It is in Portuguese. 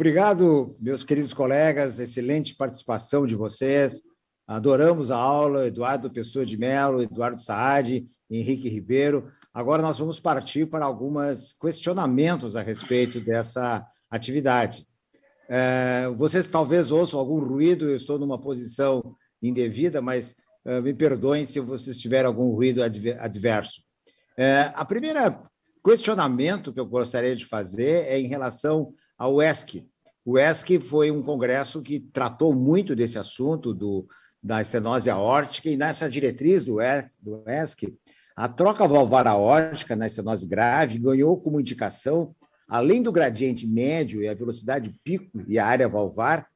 Obrigado, meus queridos colegas, excelente participação de vocês. Adoramos a aula, Eduardo Pessoa de Mello, Eduardo Saad, Henrique Ribeiro. Agora nós vamos partir para alguns questionamentos a respeito dessa atividade. É, vocês talvez ouçam algum ruído, eu estou numa posição indevida, mas é, me perdoem se vocês tiverem algum ruído adverso. É, a primeira questionamento que eu gostaria de fazer é em relação ao ESC. O ESC foi um congresso que tratou muito desse assunto do, da estenose aórtica, e nessa diretriz do ESC, do ESC a troca valvar aórtica na estenose grave ganhou como indicação, além do gradiente médio e a velocidade pico e a área valvar,